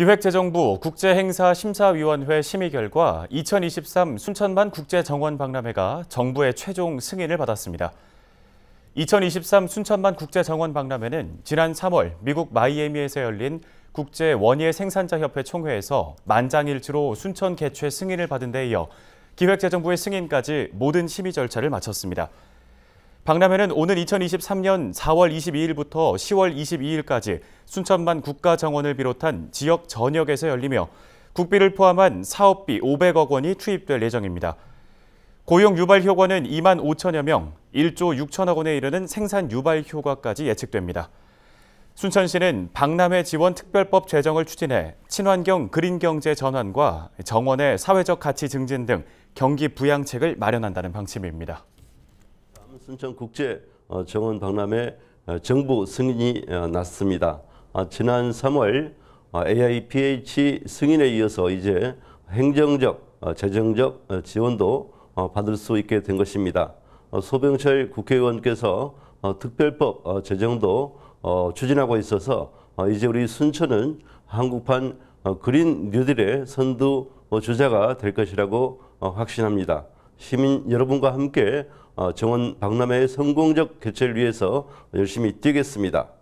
기획재정부 국제행사심사위원회 심의 결과 2023 순천만 국제정원박람회가 정부의 최종 승인을 받았습니다. 2023 순천만 국제정원박람회는 지난 3월 미국 마이애미에서 열린 국제 원예 생산자 협회 총회에서 만장일치로 순천 개최 승인을 받은 데 이어 기획재정부의 승인까지 모든 심의 절차를 마쳤습니다. 박람회는 오는 2023년 4월 22일부터 10월 22일까지 순천만 국가정원을 비롯한 지역 전역에서 열리며 국비를 포함한 사업비 500억 원이 투입될 예정입니다. 고용 유발 효과는 2만 5천여 명, 1조 6천억 원에 이르는 생산 유발 효과까지 예측됩니다. 순천시는 박람회 지원 특별법 제정을 추진해 친환경 그린 경제 전환과 정원의 사회적 가치 증진 등 경기 부양책을 마련한다는 방침입니다. 순천 국제 어, 정원 박람회 어, 정부 승인이 어, 났습니다. 아, 지난 3월 AIPH 승인에 이어서 이제 행정적, 재정적 지원도 받을 수 있게 된 것입니다. 소병철 국회의원께서 특별법 제정도 추진하고 있어서 이제 우리 순천은 한국판 그린 뉴딜의 선두 주자가 될 것이라고 확신합니다. 시민 여러분과 함께 어, 정원 박람회의 성공적 개최를 위해서 열심히 뛰겠습니다.